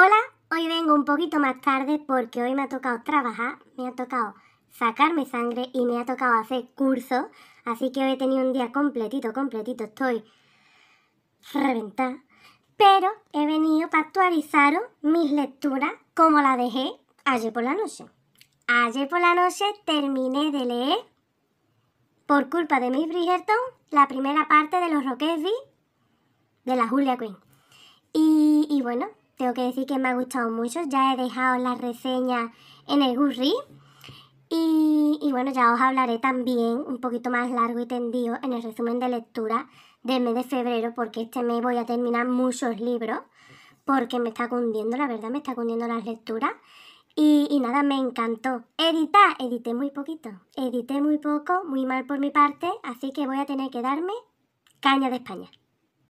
Hola, hoy vengo un poquito más tarde porque hoy me ha tocado trabajar, me ha tocado sacarme sangre y me ha tocado hacer cursos, así que hoy he tenido un día completito, completito, estoy reventada. Pero he venido para actualizaros mis lecturas como la dejé ayer por la noche. Ayer por la noche terminé de leer, por culpa de Miss Bridgerton, la primera parte de los Roquesby de la Julia Quinn. Y, y bueno, tengo que decir que me ha gustado mucho. Ya he dejado la reseña en el gurri Y, bueno, ya os hablaré también un poquito más largo y tendido en el resumen de lectura del mes de febrero, porque este mes voy a terminar muchos libros, porque me está cundiendo, la verdad, me está cundiendo las lecturas. y nada, me encantó. Editar, edité muy poquito, edité muy poco, muy mal por mi parte, así que voy a tener que darme caña de España.